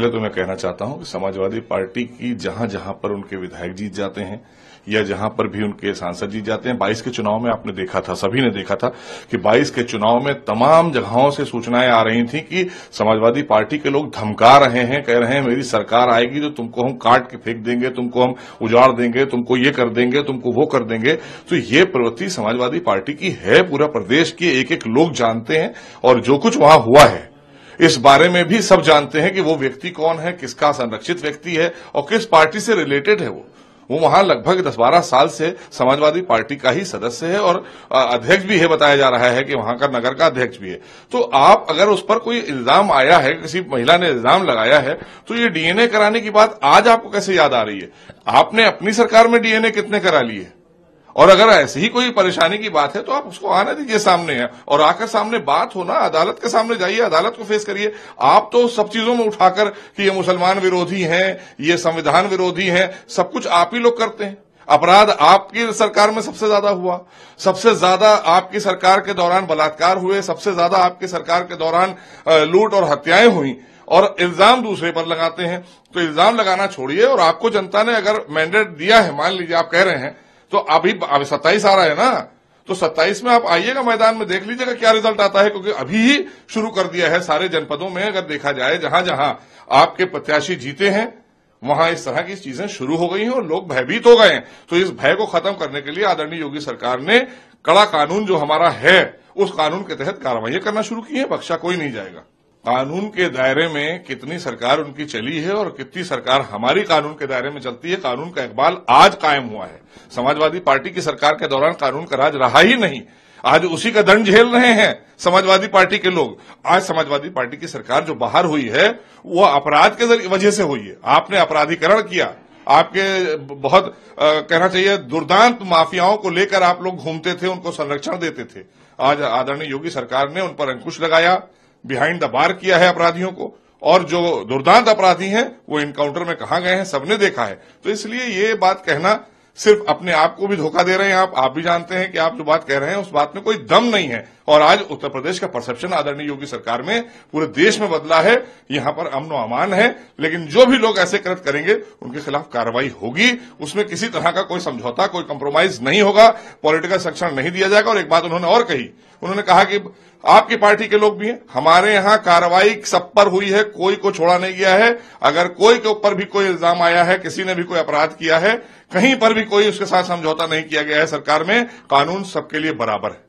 पहले तो मैं कहना चाहता हूं कि समाजवादी पार्टी की जहां जहां पर उनके विधायक जीत जाते हैं या जहां पर भी उनके सांसद जीत जाते हैं 22 के चुनाव में आपने देखा था सभी ने देखा था कि 22 के चुनाव में तमाम जगहों से सूचनाएं आ रही थी कि समाजवादी पार्टी के लोग धमका रहे हैं कह रहे हैं मेरी सरकार आएगी तो तुमको हम काट के फेंक देंगे तुमको हम उजाड़ देंगे तुमको ये कर देंगे तुमको वो कर देंगे तो ये प्रवृत्ति समाजवादी पार्टी की है पूरा प्रदेश के एक एक लोग जानते हैं और जो कुछ वहां हुआ है इस बारे में भी सब जानते हैं कि वो व्यक्ति कौन है किसका संरक्षित व्यक्ति है और किस पार्टी से रिलेटेड है वो वो वहां लगभग दस बारह साल से समाजवादी पार्टी का ही सदस्य है और अध्यक्ष भी है बताया जा रहा है कि वहां का नगर का अध्यक्ष भी है तो आप अगर उस पर कोई इल्जाम आया है किसी महिला ने इल्जाम लगाया है तो ये डीएनए कराने की बात आज आपको कैसे याद आ रही है आपने अपनी सरकार में डीएनए कितने करा लिए और अगर ऐसी ही कोई परेशानी की बात है तो आप उसको आने दीजिए सामने और आकर सामने बात हो ना अदालत के सामने जाइए अदालत को फेस करिए आप तो सब चीजों में उठाकर कि ये मुसलमान विरोधी हैं ये संविधान विरोधी हैं सब कुछ आप ही लोग करते हैं अपराध आपकी सरकार में सबसे ज्यादा हुआ सबसे ज्यादा आपकी सरकार के दौरान बलात्कार हुए सबसे ज्यादा आपकी सरकार के दौरान लूट और हत्याएं हुई और इल्जाम दूसरे पर लगाते हैं तो इल्जाम लगाना छोड़िए और आपको जनता ने अगर मैंडेट दिया है मान लीजिए आप कह रहे हैं तो अभी अभी सत्ताईस आ रहा है ना तो सत्ताईस में आप आइएगा मैदान में देख लीजिएगा क्या रिजल्ट आता है क्योंकि अभी ही शुरू कर दिया है सारे जनपदों में अगर देखा जाए जहां जहां आपके प्रत्याशी जीते हैं वहां इस तरह की चीजें शुरू हो गई हैं और लोग भयभीत हो गए हैं तो इस भय को खत्म करने के लिए आदरणीय योगी सरकार ने कड़ा कानून जो हमारा है उस कानून के तहत कार्रवाई करना शुरू की है बख्शा कोई नहीं जाएगा कानून के दायरे में कितनी सरकार उनकी चली है और कितनी सरकार हमारी कानून के दायरे में चलती है कानून का इकबाल आज कायम हुआ है समाजवादी पार्टी की सरकार के दौरान कानून का राज रहा ही नहीं आज उसी का दंड झेल रहे हैं समाजवादी पार्टी के लोग आज समाजवादी पार्टी की सरकार जो बाहर हुई है वो अपराध के वजह से हुई है आपने अपराधीकरण किया आपके बहुत आ, कहना चाहिए दुर्दांत माफियाओं को लेकर आप लोग घूमते थे उनको संरक्षण देते थे आज आदरणीय योगी सरकार ने उन पर अंकुश लगाया बिहाइंड द बार किया है अपराधियों को और जो दुर्दांत अपराधी हैं वो इनकाउंटर में कहा गए हैं सबने देखा है तो इसलिए ये बात कहना सिर्फ अपने आप को भी धोखा दे रहे हैं आप आप भी जानते हैं कि आप जो बात कह रहे हैं उस बात में कोई दम नहीं है और आज उत्तर प्रदेश का परसेप्शन आदरणीय योगी सरकार में पूरे देश में बदला है यहां पर अमनो अमान है लेकिन जो भी लोग ऐसे कृत करेंगे उनके खिलाफ कार्रवाई होगी उसमें किसी तरह का कोई समझौता कोई कम्प्रोमाइज नहीं होगा पॉलिटिकल संरक्षण नहीं दिया जाएगा और एक बात उन्होंने और कही उन्होंने कहा कि आपकी पार्टी के लोग भी हैं हमारे यहां कार्रवाई सब पर हुई है कोई को छोड़ा नहीं गया है अगर कोई के ऊपर भी कोई इल्जाम आया है किसी ने भी कोई अपराध किया है कहीं पर भी कोई उसके साथ समझौता नहीं किया गया है सरकार में कानून सबके लिए बराबर है